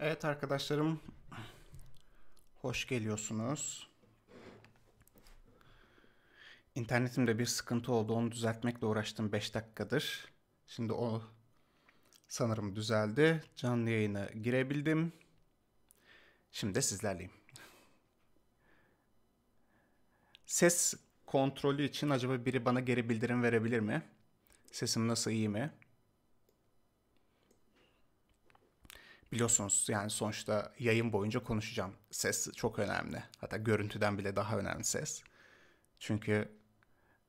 Evet arkadaşlarım hoş geliyorsunuz. İnternetimde bir sıkıntı oldu. Onu düzeltmekle uğraştım 5 dakikadır. Şimdi o sanırım düzeldi. Canlı yayına girebildim. Şimdi sizlerleyim. Ses kontrolü için acaba biri bana geri bildirim verebilir mi? Sesim nasıl iyi mi? biliyorsunuz yani sonuçta yayın boyunca konuşacağım. Ses çok önemli. Hatta görüntüden bile daha önemli ses. Çünkü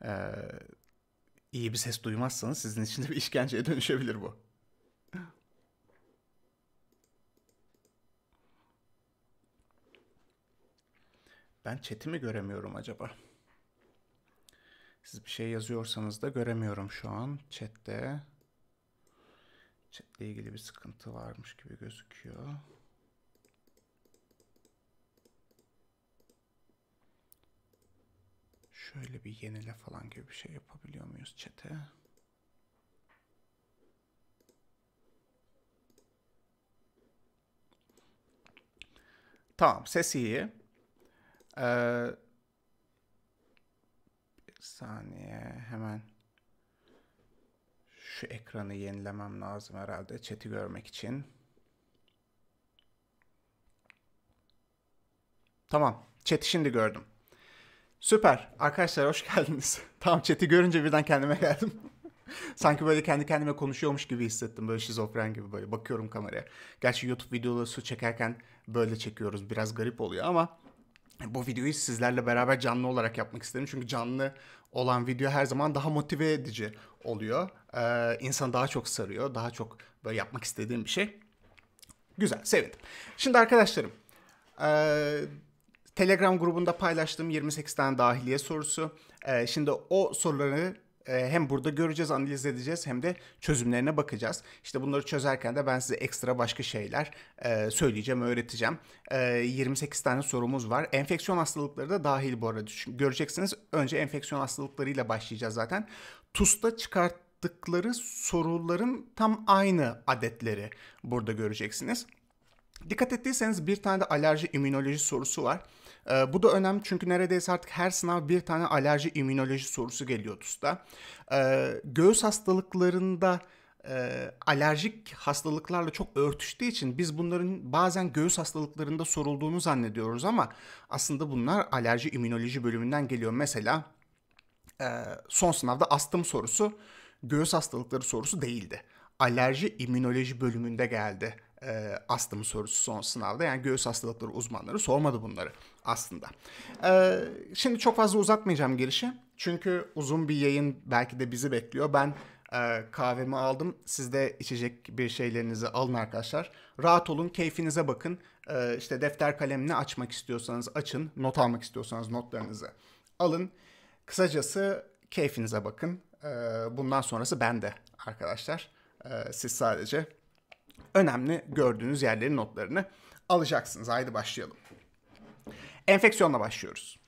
e, iyi bir ses duymazsanız sizin için de bir işkenceye dönüşebilir bu. Ben chatimi göremiyorum acaba. Siz bir şey yazıyorsanız da göremiyorum şu an chatte chatle ilgili bir sıkıntı varmış gibi gözüküyor. Şöyle bir yenile falan gibi bir şey yapabiliyor muyuz çete? Tamam ses iyi. Ee, bir saniye hemen şu ekranı yenilemem lazım herhalde chat'i görmek için. Tamam. Chat'i şimdi gördüm. Süper. Arkadaşlar hoş geldiniz. Tam chat'i görünce birden kendime geldim. Sanki böyle kendi kendime konuşuyormuş gibi hissettim. Böyle şizofren gibi böyle bakıyorum kameraya. Gerçi YouTube videoları su çekerken böyle çekiyoruz. Biraz garip oluyor ama bu videoyu sizlerle beraber canlı olarak yapmak istedim. Çünkü canlı olan video her zaman daha motive edici oluyor. Ee, insan daha çok sarıyor. Daha çok böyle yapmak istediğim bir şey. Güzel, sevindim. Şimdi arkadaşlarım, ee, Telegram grubunda paylaştığım 28 tane dahiliye sorusu. Ee, şimdi o soruları ee, hem burada göreceğiz, analiz edeceğiz hem de çözümlerine bakacağız. İşte bunları çözerken de ben size ekstra başka şeyler e, söyleyeceğim, öğreteceğim. 28 ee, tane sorumuz var. Enfeksiyon hastalıkları da dahil bu arada. Göreceksiniz önce enfeksiyon hastalıklarıyla başlayacağız zaten. TUS'ta çıkarttıkları soruların tam aynı adetleri burada göreceksiniz. Dikkat ettiyseniz bir tane de alerji immünoloji sorusu var. E, bu da önemli çünkü neredeyse artık her sınav bir tane alerji immünoloji sorusu geliyor TUS'ta. E, göğüs hastalıklarında e, alerjik hastalıklarla çok örtüştüğü için biz bunların bazen göğüs hastalıklarında sorulduğunu zannediyoruz ama aslında bunlar alerji immünoloji bölümünden geliyor. Mesela e, son sınavda astım sorusu göğüs hastalıkları sorusu değildi. Alerji immünoloji bölümünde geldi e, astım sorusu son sınavda. Yani göğüs hastalıkları uzmanları sormadı bunları aslında. E, şimdi çok fazla uzatmayacağım girişi. Çünkü uzun bir yayın belki de bizi bekliyor. Ben e, kahvemi aldım. Siz de içecek bir şeylerinizi alın arkadaşlar. Rahat olun, keyfinize bakın. E, işte defter kalemini açmak istiyorsanız açın. Not almak istiyorsanız notlarınızı alın. Kısacası keyfinize bakın. E, bundan sonrası bende arkadaşlar. E, siz sadece önemli gördüğünüz yerlerin notlarını alacaksınız. Haydi başlayalım. Enfeksiyonla başlıyoruz.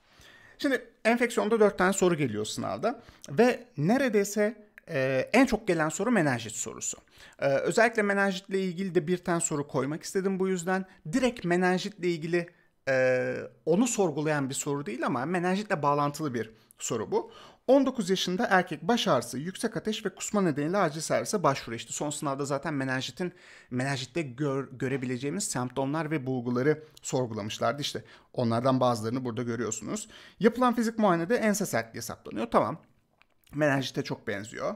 Şimdi enfeksiyonda 4 tane soru geliyor sınavda ve neredeyse ee, en çok gelen soru menenjit sorusu. Ee, özellikle menenjitle ilgili de bir tane soru koymak istedim bu yüzden. Direkt menenjitle ilgili e, onu sorgulayan bir soru değil ama menenjitle bağlantılı bir soru bu. 19 yaşında erkek baş ağrısı, yüksek ateş ve kusma nedeniyle acil servise başvuru. son sınavda zaten menenjitin menenjitte gör, görebileceğimiz semptomlar ve bulguları sorgulamışlardı. İşte onlardan bazılarını burada görüyorsunuz. Yapılan fizik muayenede ense sertliği saptanıyor. Tamam. Menenjite çok benziyor.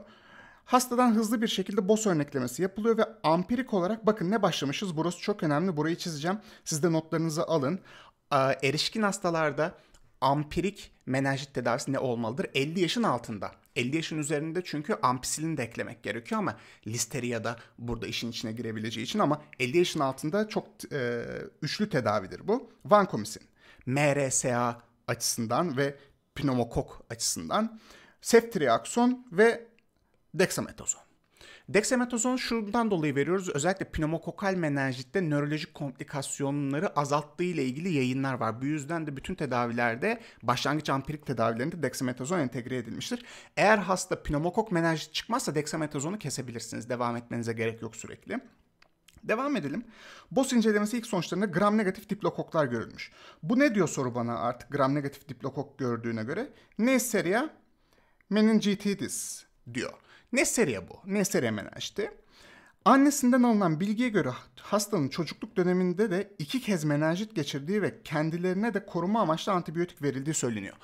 Hastadan hızlı bir şekilde BOS örneklemesi yapılıyor ve ampirik olarak bakın ne başlamışız burası çok önemli burayı çizeceğim. Siz de notlarınızı alın. Erişkin hastalarda ampirik menajit tedavisi ne olmalıdır? 50 yaşın altında. 50 yaşın üzerinde çünkü ampisilin de eklemek gerekiyor ama listeria da burada işin içine girebileceği için ama 50 yaşın altında çok e, üçlü tedavidir bu. Vancomycin, MRSA açısından ve pneumokok açısından, septriakson ve dexametazon. Dexametazon şuradan dolayı veriyoruz. Özellikle pneumokokal menenjitte nörolojik komplikasyonları azalttığı ile ilgili yayınlar var. Bu yüzden de bütün tedavilerde başlangıç ampirik tedavilerinde dexametazon entegre edilmiştir. Eğer hasta pneumokok menenjit çıkmazsa dexametazonu kesebilirsiniz. Devam etmenize gerek yok sürekli. Devam edelim. BOS incelemesi ilk sonuçlarında gram negatif diplokoklar görülmüş. Bu ne diyor soru bana artık gram negatif diplokok gördüğüne göre? Neisseria meningitidis diyor. Ne Nesterya bu. Ne Nesterya menajdi. Annesinden alınan bilgiye göre hastanın çocukluk döneminde de iki kez menajit geçirdiği ve kendilerine de koruma amaçlı antibiyotik verildiği söyleniyor.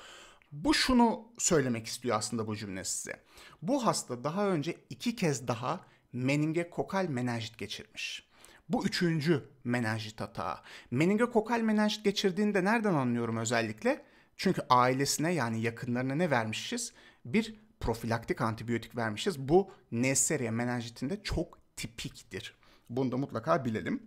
Bu şunu söylemek istiyor aslında bu cümle size. Bu hasta daha önce iki kez daha meningokokal menajit geçirmiş. Bu üçüncü menajit hata. Meningokokal menajit geçirdiğinde nereden anlıyorum özellikle? Çünkü ailesine yani yakınlarına ne vermişiz? Bir profilaktik antibiyotik vermişiz. Bu Neisseria menenjitinde çok tipiktir. Bunu da mutlaka bilelim.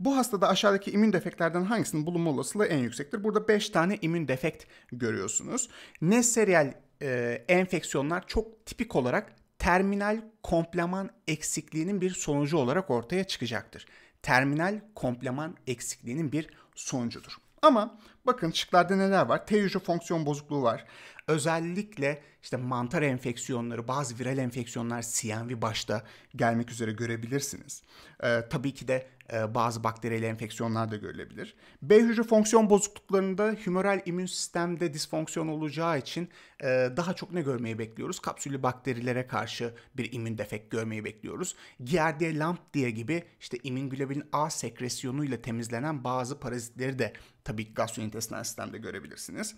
Bu hastada aşağıdaki immün defektlerden hangisinin bulunma olasılığı en yüksektir? Burada 5 tane immün defekt görüyorsunuz. Neserial e, enfeksiyonlar çok tipik olarak terminal kompleman eksikliğinin bir sonucu olarak ortaya çıkacaktır. Terminal kompleman eksikliğinin bir sonucudur. Ama bakın şıklarda neler var? T hücre fonksiyon bozukluğu var. Özellikle işte mantar enfeksiyonları, bazı viral enfeksiyonlar CMV başta gelmek üzere görebilirsiniz. Ee, tabii ki de e, bazı bakteriyel enfeksiyonlar da görülebilir. B hücre fonksiyon bozukluklarında humoral immün sistemde disfonksiyon olacağı için e, daha çok ne görmeyi bekliyoruz? Kapsüllü bakterilere karşı bir immün defekt görmeyi bekliyoruz. Giardia lambdia gibi işte immün A sekresyonuyla temizlenen bazı parazitleri de tabii gastrointestinal sistemde görebilirsiniz.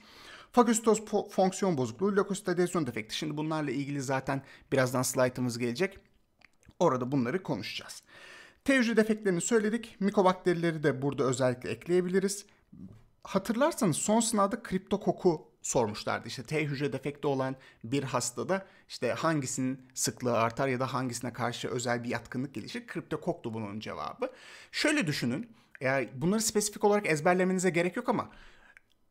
Fagösitoz fonksiyon bozukluğu, lökosit adezyon defekti. Şimdi bunlarla ilgili zaten birazdan slaytımız gelecek. Orada bunları konuşacağız. Tevjü defeklerini söyledik. Mikobakterileri de burada özellikle ekleyebiliriz. Hatırlarsanız son sınavda kriptokoku sormuşlardı. İşte T hücre defekti olan bir hastada işte hangisinin sıklığı artar ya da hangisine karşı özel bir yatkınlık gelişir? Kriptokoktu bunun cevabı. Şöyle düşünün. Yani bunları spesifik olarak ezberlemenize gerek yok ama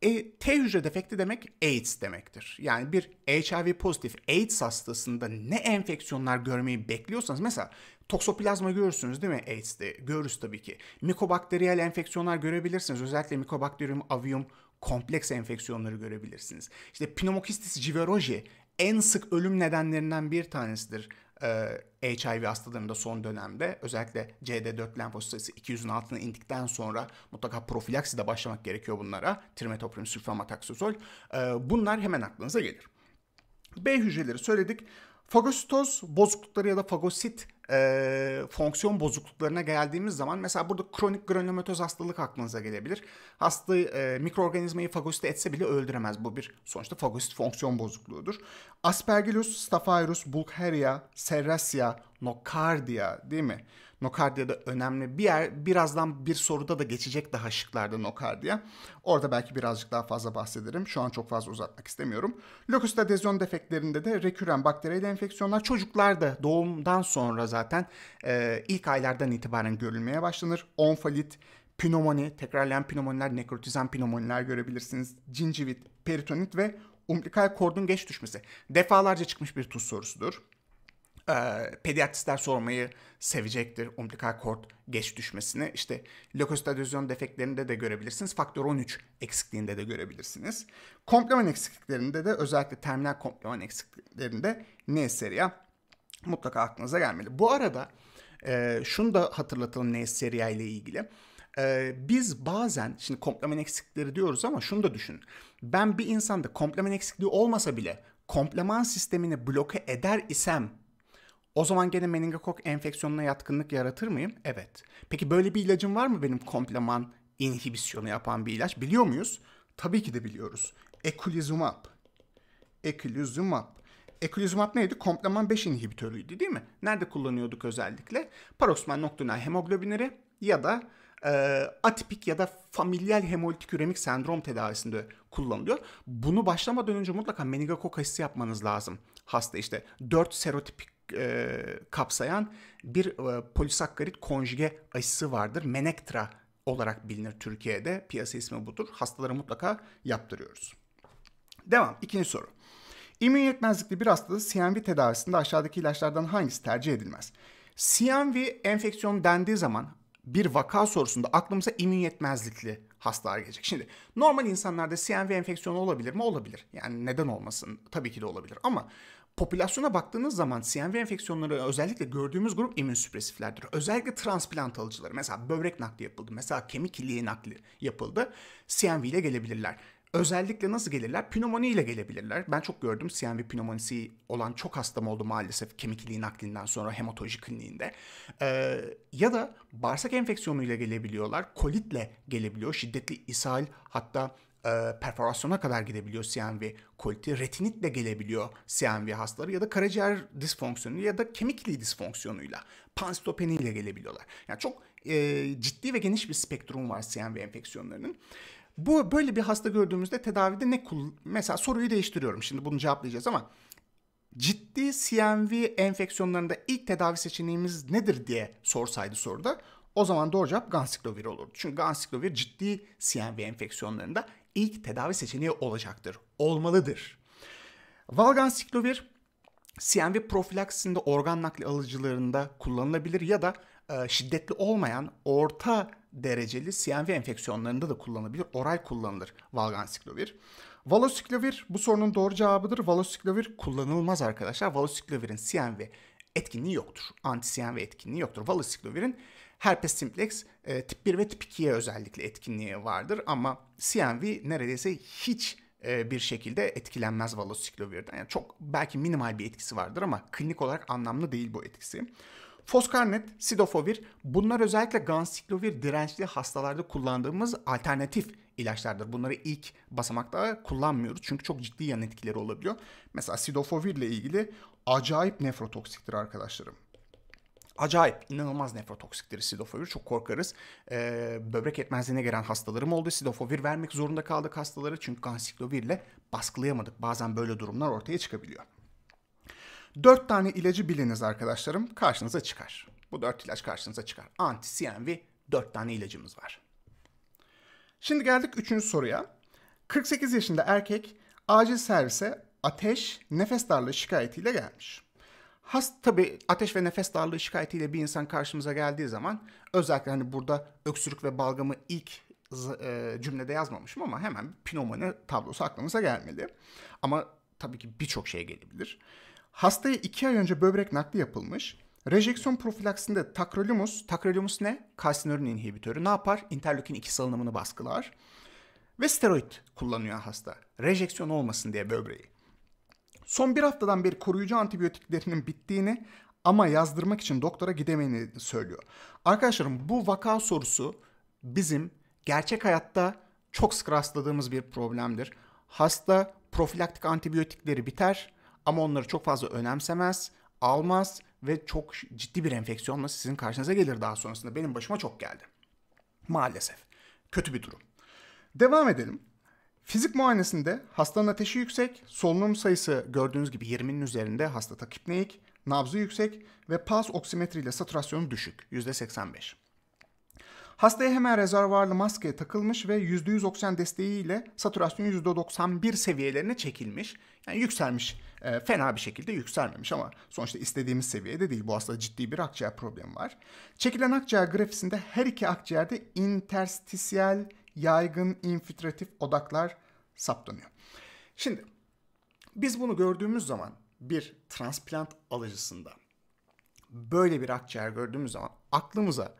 e, T hücre defekti demek AIDS demektir. Yani bir HIV pozitif AIDS hastasında ne enfeksiyonlar görmeyi bekliyorsanız mesela Toksoplazma görürsünüz değil mi AIDS'de? Görürüz tabii ki. Mikobakteriyel enfeksiyonlar görebilirsiniz. Özellikle Mycobacterium avium kompleks enfeksiyonları görebilirsiniz. İşte Pneumocystis civeroji en sık ölüm nedenlerinden bir tanesidir e, HIV hastalarında son dönemde özellikle CD4 lenfosit sayısı 200'ün altına indikten sonra mutlaka profilakside başlamak gerekiyor bunlara. Trimetoprim, sülfamataksozol. E, bunlar hemen aklınıza gelir. B hücreleri söyledik. Fagositoz bozuklukları ya da fagosit e, fonksiyon bozukluklarına geldiğimiz zaman mesela burada kronik granulomatoz hastalık aklınıza gelebilir. Hasta e, mikroorganizmayı fagosite etse bile öldüremez. Bu bir sonuçta fagosit fonksiyon bozukluğudur. Aspergillus, Staphylos, Bulgaria, Serrasia, Nocardia değil mi? Nokardiya da önemli bir yer. Birazdan bir soruda da geçecek daha şıklarda Nokardiya. Orada belki birazcık daha fazla bahsederim. Şu an çok fazla uzatmak istemiyorum. Locus adezyon defeklerinde de reküren bakteriyel enfeksiyonlar çocuklarda doğumdan sonra zaten e, ilk aylardan itibaren görülmeye başlanır. Onfalit, pnömoni, tekrarlayan pnömoniler, nekrotizan pnömoniler görebilirsiniz. Cincivit, peritonit ve umbilikal kordun geç düşmesi. Defalarca çıkmış bir tuz sorusudur e, pediatristler sormayı sevecektir. Ombilikal kort geç düşmesini. İşte lökositadozyon defeklerinde de görebilirsiniz. Faktör 13 eksikliğinde de görebilirsiniz. Komplement eksikliklerinde de özellikle terminal komplement eksikliklerinde Neisseria mutlaka aklınıza gelmeli. Bu arada e, şunu da hatırlatalım Neisseria ile ilgili. E, biz bazen şimdi komplement eksikleri diyoruz ama şunu da düşün. Ben bir insanda komplement eksikliği olmasa bile komplement sistemini bloke eder isem o zaman gene meningokok enfeksiyonuna yatkınlık yaratır mıyım? Evet. Peki böyle bir ilacım var mı benim kompleman inhibisyonu yapan bir ilaç? Biliyor muyuz? Tabii ki de biliyoruz. Eculizumab. Eculizumab. Eculizumab neydi? Kompleman 5 inhibitörüydü değil mi? Nerede kullanıyorduk özellikle? Parosman noktinal hemoglobinleri ya da e, atipik ya da familial hemolitik üremik sendrom tedavisinde kullanılıyor. Bunu başlamadan önce mutlaka meningokok aşısı yapmanız lazım. Hasta işte 4 serotipik e, kapsayan bir e, polisakkarit konjüge aşısı vardır. Menektra olarak bilinir Türkiye'de. Piyasa ismi budur. Hastalara mutlaka yaptırıyoruz. Devam. İkinci soru. İmmün yetmezlikli bir hastada CMV tedavisinde aşağıdaki ilaçlardan hangisi tercih edilmez? CMV enfeksiyon dendiği zaman bir vaka sorusunda aklımıza immün yetmezlikli hastalar gelecek. Şimdi normal insanlarda CMV enfeksiyonu olabilir mi? Olabilir. Yani neden olmasın? Tabii ki de olabilir. Ama popülasyona baktığınız zaman CMV enfeksiyonları özellikle gördüğümüz grup immün süpresiflerdir. Özellikle transplant alıcıları mesela böbrek nakli yapıldı, mesela kemik iliği nakli yapıldı. CMV ile gelebilirler. Özellikle nasıl gelirler? Pnömoni ile gelebilirler. Ben çok gördüm CMV pneumonisi olan çok hastam oldu maalesef kemik iliği naklinden sonra hematoloji kliniğinde. Ee, ya da bağırsak enfeksiyonu ile gelebiliyorlar. Kolitle gelebiliyor. Şiddetli ishal hatta e, perforasyona kadar gidebiliyor CMV koliti. Retinitle gelebiliyor CMV hastaları ya da karaciğer disfonksiyonu ya da kemikli disfonksiyonuyla, panstopeniyle gelebiliyorlar. Yani çok e, ciddi ve geniş bir spektrum var CMV enfeksiyonlarının. Bu böyle bir hasta gördüğümüzde tedavide ne kul mesela soruyu değiştiriyorum. Şimdi bunu cevaplayacağız ama ciddi CMV enfeksiyonlarında ilk tedavi seçeneğimiz nedir diye sorsaydı soruda o zaman doğru cevap gansiklovir olurdu. Çünkü gansiklovir ciddi CMV enfeksiyonlarında ilk tedavi seçeneği olacaktır. Olmalıdır. Valganciklovir CMV profilaksisinde organ nakli alıcılarında kullanılabilir ya da e, şiddetli olmayan orta dereceli CMV enfeksiyonlarında da kullanılabilir. Oral kullanılır valganciklovir. Valasiklovir bu sorunun doğru cevabıdır. Valasiklovir kullanılmaz arkadaşlar. Valasiklovir'in CMV etkinliği yoktur. Anti-CMV etkinliği yoktur. Valasiklovir'in herpes simplex e, tip 1 ve tip 2'ye özellikle etkinliği vardır ama CMV neredeyse hiç e, bir şekilde etkilenmez valosiklovirden. Yani çok belki minimal bir etkisi vardır ama klinik olarak anlamlı değil bu etkisi. Foskarnet, sidofovir bunlar özellikle gansiklovir dirençli hastalarda kullandığımız alternatif ilaçlardır. Bunları ilk basamakta kullanmıyoruz çünkü çok ciddi yan etkileri olabiliyor. Mesela sidofovir ile ilgili acayip nefrotoksiktir arkadaşlarım. Acayip, inanılmaz nefrotoksiktir. sidofovir. Çok korkarız. E, böbrek yetmezliğine gelen hastalarım oldu. Sidofovir vermek zorunda kaldık hastalara. Çünkü gansiklovirle baskılayamadık. Bazen böyle durumlar ortaya çıkabiliyor. Dört tane ilacı biliniz arkadaşlarım. Karşınıza çıkar. Bu dört ilaç karşınıza çıkar. Anti-CMV dört tane ilacımız var. Şimdi geldik üçüncü soruya. 48 yaşında erkek acil servise ateş, nefes darlığı şikayetiyle gelmiş. Hast tabii ateş ve nefes darlığı şikayetiyle bir insan karşımıza geldiği zaman özellikle hani burada öksürük ve balgamı ilk e, cümlede yazmamışım ama hemen pneumoni tablosu aklımıza gelmedi. Ama tabii ki birçok şey gelebilir. Hastaya iki ay önce böbrek nakli yapılmış. Rejeksiyon profilaksinde takrolimus, takrolimus ne? Kalsinörin inhibitörü. Ne yapar? Interleukin 2 salınımını baskılar. Ve steroid kullanıyor hasta. Rejeksiyon olmasın diye böbreği. Son bir haftadan beri koruyucu antibiyotiklerinin bittiğini ama yazdırmak için doktora gidemeyeni söylüyor. Arkadaşlarım bu vaka sorusu bizim gerçek hayatta çok sık rastladığımız bir problemdir. Hasta profilaktik antibiyotikleri biter ama onları çok fazla önemsemez, almaz ve çok ciddi bir enfeksiyonla sizin karşınıza gelir daha sonrasında. Benim başıma çok geldi. Maalesef. Kötü bir durum. Devam edelim. Fizik muayenesinde hastanın ateşi yüksek, solunum sayısı gördüğünüz gibi 20'nin üzerinde hasta takipneik, nabzı yüksek ve paz oksimetri ile satürasyonu düşük %85. Hastaya hemen rezervuarlı maske takılmış ve %100 oksijen desteğiyle satürasyon %91 seviyelerine çekilmiş. Yani yükselmiş. E, fena bir şekilde yükselmemiş ama sonuçta istediğimiz seviyede değil. Bu hasta ciddi bir akciğer problemi var. Çekilen akciğer grafisinde her iki akciğerde interstisyel yaygın infiltratif odaklar saptanıyor. Şimdi biz bunu gördüğümüz zaman bir transplant alıcısında böyle bir akciğer gördüğümüz zaman aklımıza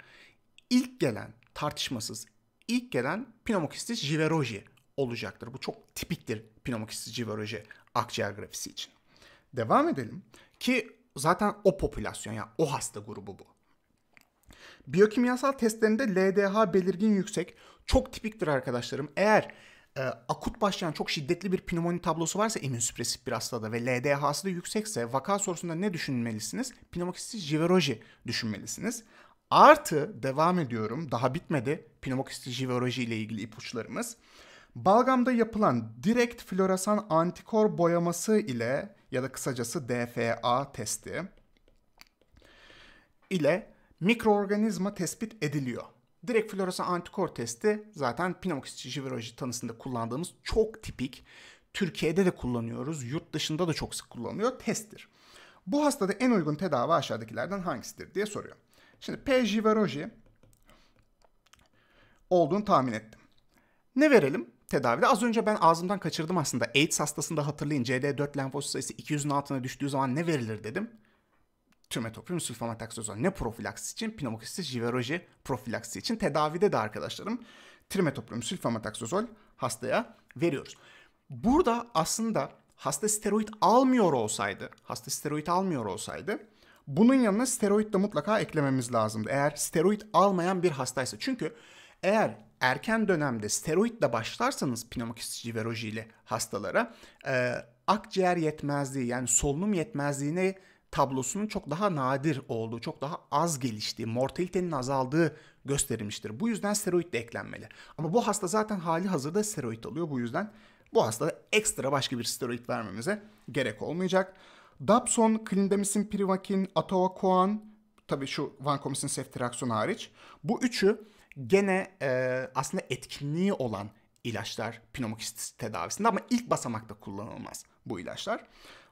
ilk gelen tartışmasız ilk gelen pneumokistis jiveroji olacaktır. Bu çok tipiktir pneumokistis jiveroji akciğer grafisi için. Devam edelim ki zaten o popülasyon ya yani o hasta grubu bu. Biyokimyasal testlerinde LDH belirgin yüksek, çok tipiktir arkadaşlarım. Eğer e, akut başlayan çok şiddetli bir pnömoni tablosu varsa immünsüpresif bir hastada ve LDH'sı da yüksekse vaka sorusunda ne düşünmelisiniz? Pneumokistis jiveroji düşünmelisiniz. Artı devam ediyorum daha bitmedi Pneumokistis jiveroji ile ilgili ipuçlarımız. Balgamda yapılan direkt floresan antikor boyaması ile ya da kısacası DFA testi ile mikroorganizma tespit ediliyor. Direkt floresan antikor testi zaten pinoksis viroloji tanısında kullandığımız çok tipik. Türkiye'de de kullanıyoruz. Yurt dışında da çok sık kullanılıyor. Testtir. Bu hastada en uygun tedavi aşağıdakilerden hangisidir diye soruyor. Şimdi PJ viroloji olduğunu tahmin ettim. Ne verelim? tedavide. Az önce ben ağzımdan kaçırdım aslında. AIDS hastasında hatırlayın CD4 lenfosit sayısı 200'ün altına düştüğü zaman ne verilir dedim tümetopyum sülfametoksoz ne profilaksi için pneumokoksis jiveroji profilaksi için tedavide de arkadaşlarım trimetoprim sülfametoksoz hastaya veriyoruz. Burada aslında hasta steroid almıyor olsaydı, hasta steroid almıyor olsaydı bunun yanına steroid de mutlaka eklememiz lazımdı. Eğer steroid almayan bir hastaysa. Çünkü eğer erken dönemde steroidle başlarsanız pneumokoksis jiveroji ile hastalara e, akciğer yetmezliği yani solunum yetmezliğine tablosunun çok daha nadir olduğu, çok daha az geliştiği, mortalitenin azaldığı gösterilmiştir. Bu yüzden steroid de eklenmeli. Ama bu hasta zaten hali hazırda steroid alıyor. Bu yüzden bu hastada ekstra başka bir steroid vermemize gerek olmayacak. Dapson, Clindamycin, Privakin, Atovaquan, tabii şu Vancomycin, seftiraksonu hariç. Bu üçü gene e, aslında etkinliği olan ilaçlar pneumokistis tedavisinde ama ilk basamakta kullanılmaz bu ilaçlar.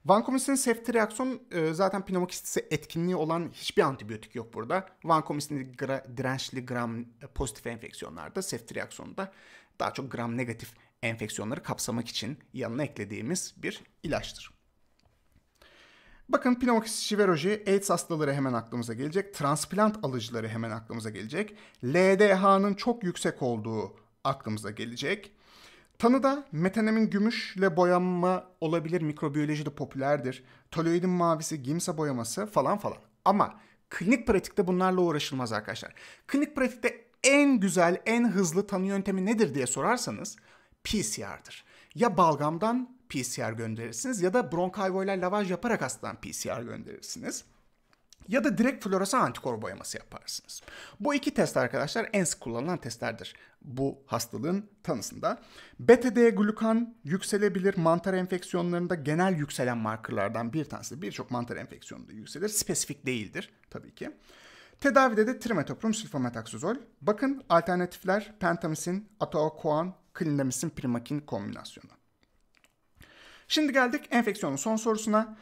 Vancomycin ceftriaxon e, zaten pneumokistisi etkinliği olan hiçbir antibiyotik yok burada. Vancomycin gra, dirençli gram e, pozitif enfeksiyonlarda, ceftriaxonda daha çok gram negatif enfeksiyonları kapsamak için yanına eklediğimiz bir ilaçtır. Bakın pneumokoksis şiveroji, AIDS hastaları hemen aklımıza gelecek. Transplant alıcıları hemen aklımıza gelecek. LDH'nın çok yüksek olduğu aklımıza gelecek. Tanıda metanemin gümüşle boyanma olabilir mikrobiyolojide popülerdir. Toloidin mavisi, gimsa boyaması falan falan. Ama klinik pratikte bunlarla uğraşılmaz arkadaşlar. Klinik pratikte en güzel, en hızlı tanı yöntemi nedir diye sorarsanız PCR'dır. Ya balgamdan PCR gönderirsiniz ya da bronkayvoyla lavaj yaparak hastadan PCR gönderirsiniz ya da direkt floresan antikor boyaması yaparsınız. Bu iki test arkadaşlar en sık kullanılan testlerdir bu hastalığın tanısında. BTD glukan yükselebilir mantar enfeksiyonlarında genel yükselen markerlardan bir tanesi. Birçok mantar enfeksiyonunda yükselir. Spesifik değildir tabii ki. Tedavide de trimetoprim-sulfametoksazol. Bakın alternatifler pentamisin, ataokoan, klindamisin, primakin kombinasyonu. Şimdi geldik enfeksiyonun son sorusuna.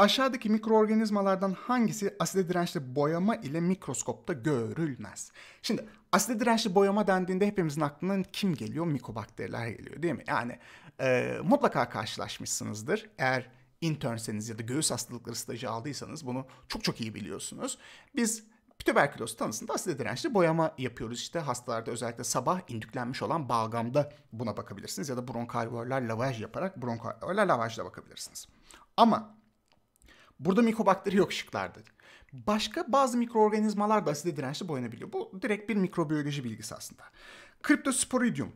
Aşağıdaki mikroorganizmalardan hangisi aside dirençli boyama ile mikroskopta görülmez? Şimdi aside dirençli boyama dendiğinde hepimizin aklına kim geliyor? Mikobakteriler geliyor değil mi? Yani e, mutlaka karşılaşmışsınızdır. Eğer internseniz ya da göğüs hastalıkları stajı aldıysanız bunu çok çok iyi biliyorsunuz. Biz tüberküloz tanısında aside dirençli boyama yapıyoruz işte hastalarda özellikle sabah indüklenmiş olan balgamda buna bakabilirsiniz ya da bronkalvorlar lavaj yaparak bronkalvorlar lavajla bakabilirsiniz. Ama Burada mikrobakteri yok şıklarda. Başka bazı mikroorganizmalar da aside dirençli boyanabiliyor. Bu direkt bir mikrobiyoloji bilgisi aslında. Kriptosporidium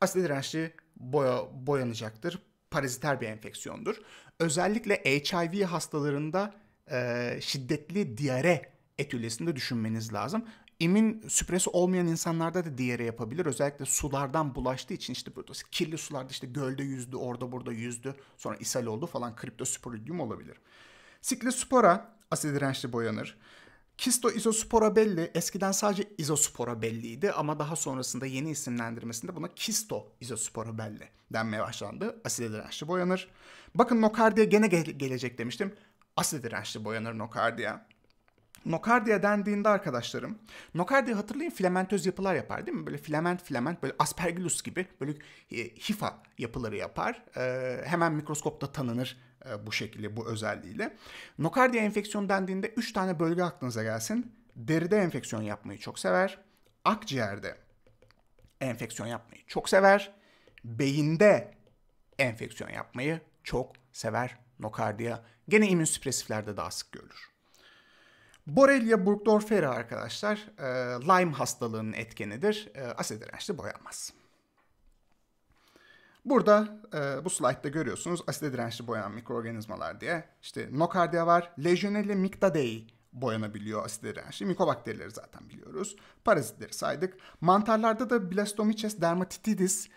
aside dirençli boya, boyanacaktır. Paraziter bir enfeksiyondur. Özellikle HIV hastalarında e, şiddetli diyare etülesinde düşünmeniz lazım. İmin süpresi olmayan insanlarda da diyare yapabilir. Özellikle sulardan bulaştığı için işte burada kirli sularda işte gölde yüzdü, orada burada yüzdü, sonra ishal oldu falan kriptosporidium olabilir. Siklospora asit dirençli boyanır. Kisto izospora belli. Eskiden sadece izospora belliydi ama daha sonrasında yeni isimlendirmesinde buna kisto izospora belli denmeye başlandı. Aside dirençli boyanır. Bakın nokardiya gene gelecek demiştim. Aside dirençli boyanır nokardiya. Nokardiya dendiğinde arkadaşlarım, Nokardiya hatırlayın filamentöz yapılar yapar değil mi? Böyle filament filament böyle aspergillus gibi böyle e, hifa yapıları yapar. E, hemen mikroskopta tanınır e, bu şekilde bu özelliğiyle. Nokardiya enfeksiyon dendiğinde 3 tane bölge aklınıza gelsin. Deride enfeksiyon yapmayı çok sever. Akciğerde enfeksiyon yapmayı çok sever. Beyinde enfeksiyon yapmayı çok sever nokardiya. Gene immünsüpresiflerde daha sık görülür. Borrelia burgdorferi arkadaşlar e, Lyme hastalığının etkenidir. E, asit dirençli boyanmaz. Burada e, bu slaytta görüyorsunuz asite dirençli boyanan mikroorganizmalar diye. İşte nokardia var. Legionella mictadei boyanabiliyor asit dirençli. Mikobakterileri zaten biliyoruz. Parazitleri saydık. Mantarlarda da Blastomyces dermatitidis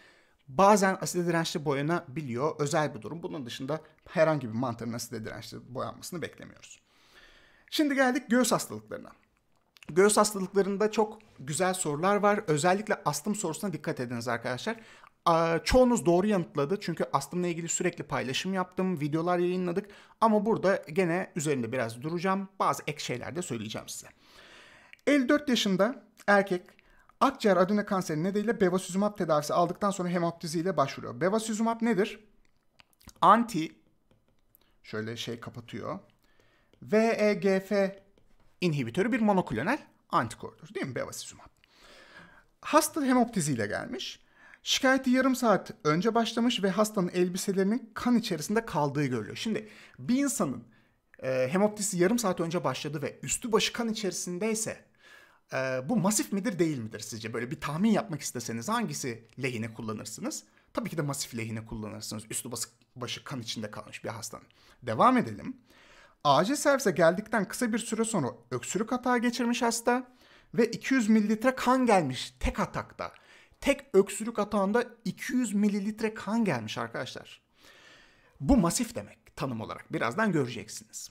bazen asite dirençli boyanabiliyor. Özel bir durum. Bunun dışında herhangi bir mantarın asite dirençli boyanmasını beklemiyoruz. Şimdi geldik göğüs hastalıklarına. Göğüs hastalıklarında çok güzel sorular var. Özellikle astım sorusuna dikkat ediniz arkadaşlar. Çoğunuz doğru yanıtladı çünkü astımla ilgili sürekli paylaşım yaptım, videolar yayınladık. Ama burada gene üzerinde biraz duracağım. Bazı ek şeyler de söyleyeceğim size. 54 yaşında erkek akciğer adına kanseri nedeniyle bevacizumab tedavisi aldıktan sonra hemoptiziyle başvuruyor. Bevacizumab nedir? Anti şöyle şey kapatıyor. VEGF inhibitörü bir monoklonal antikordur değil mi bevacizumab? Hasta hemoptiziyle gelmiş. Şikayeti yarım saat önce başlamış ve hastanın elbiselerinin kan içerisinde kaldığı görülüyor. Şimdi bir insanın e, hemoptisi yarım saat önce başladı ve üstü başı kan içerisindeyse e, bu masif midir değil midir sizce? Böyle bir tahmin yapmak isteseniz hangisi lehine kullanırsınız? Tabii ki de masif lehine kullanırsınız. Üstü başı kan içinde kalmış bir hastanın. Devam edelim. Acil servise geldikten kısa bir süre sonra öksürük hata geçirmiş hasta ve 200 mililitre kan gelmiş tek atakta. Tek öksürük atağında 200 mililitre kan gelmiş arkadaşlar. Bu masif demek tanım olarak. Birazdan göreceksiniz.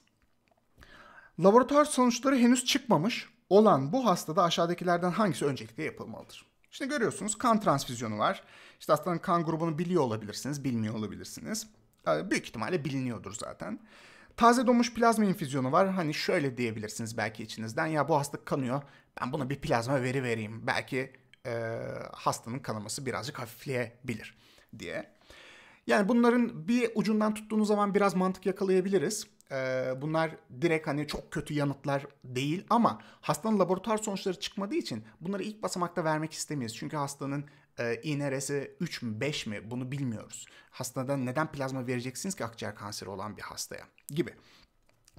Laboratuvar sonuçları henüz çıkmamış olan bu hastada aşağıdakilerden hangisi öncelikle yapılmalıdır? Şimdi görüyorsunuz kan transfüzyonu var. İşte hastanın kan grubunu biliyor olabilirsiniz, bilmiyor olabilirsiniz. Ee, büyük ihtimalle biliniyordur zaten. Taze donmuş plazma infüzyonu var. Hani şöyle diyebilirsiniz belki içinizden. Ya bu hastalık kanıyor. Ben buna bir plazma veri vereyim. Belki e, hastanın kanaması birazcık hafifleyebilir diye. Yani bunların bir ucundan tuttuğunuz zaman biraz mantık yakalayabiliriz. Ee, bunlar direkt hani çok kötü yanıtlar değil ama hastanın laboratuvar sonuçları çıkmadığı için bunları ilk basamakta vermek istemeyiz. Çünkü hastanın e, INRS'i 3 mü 5 mi bunu bilmiyoruz. Hastadan neden plazma vereceksiniz ki akciğer kanseri olan bir hastaya gibi.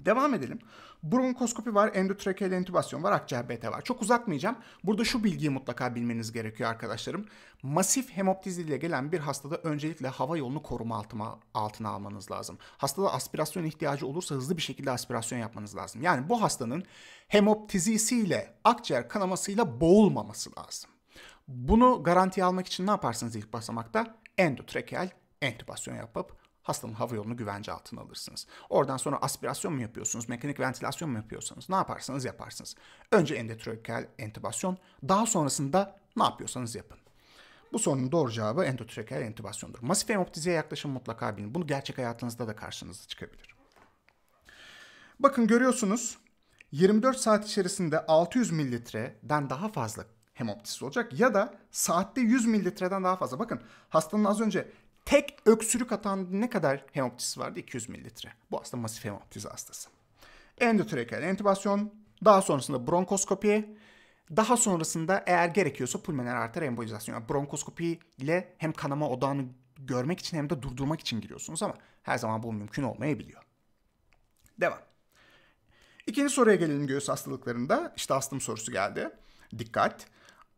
Devam edelim. Bronkoskopi var, endotrakeal entübasyon var, akciğer beta var. Çok uzatmayacağım. Burada şu bilgiyi mutlaka bilmeniz gerekiyor arkadaşlarım. Masif hemoptizi ile gelen bir hastada öncelikle hava yolunu koruma altıma, altına almanız lazım. Hastada aspirasyon ihtiyacı olursa hızlı bir şekilde aspirasyon yapmanız lazım. Yani bu hastanın hemoptizisiyle, akciğer kanamasıyla boğulmaması lazım. Bunu garantiye almak için ne yaparsınız ilk basamakta? Endotrakeal entübasyon yapıp hastanın hava yolunu güvence altına alırsınız. Oradan sonra aspirasyon mu yapıyorsunuz, mekanik ventilasyon mu yapıyorsanız ne yaparsanız yaparsınız. Önce endotrakeal entübasyon, daha sonrasında ne yapıyorsanız yapın. Bu sorunun doğru cevabı endotrakeal entübasyondur. Masif hemoptiziye yaklaşım mutlaka bilin. Bunu gerçek hayatınızda da karşınıza çıkabilir. Bakın görüyorsunuz 24 saat içerisinde 600 mililitreden daha fazla hemoptisiz olacak ya da saatte 100 mililitreden daha fazla. Bakın hastanın az önce tek öksürük atan ne kadar hemoptisi vardı? 200 mililitre. Bu aslında masif hemoptizi hastası. Endotrakeal entübasyon, daha sonrasında bronkoskopi, daha sonrasında eğer gerekiyorsa pulmoner arter embolizasyon. Yani bronkoskopi ile hem kanama odağını görmek için hem de durdurmak için giriyorsunuz ama her zaman bu mümkün olmayabiliyor. Devam. İkinci soruya gelelim göğüs hastalıklarında. İşte astım sorusu geldi. Dikkat.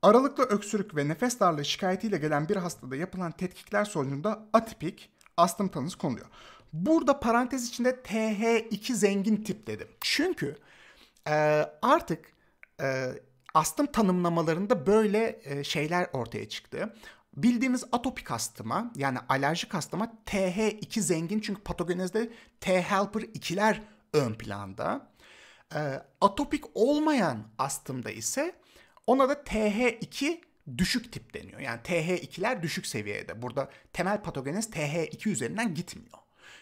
Aralıklı öksürük ve nefes darlığı şikayetiyle gelen bir hastada yapılan tetkikler sonucunda atipik astım tanısı konuluyor. Burada parantez içinde TH2 zengin tip dedim. Çünkü e, artık e, astım tanımlamalarında böyle e, şeyler ortaya çıktı. Bildiğimiz atopik astıma yani alerjik astıma TH2 zengin çünkü patogenezde T helper 2'ler ön planda. E, atopik olmayan astımda ise ona da TH2 düşük tip deniyor. Yani TH2'ler düşük seviyede. Burada temel patogeniz TH2 üzerinden gitmiyor.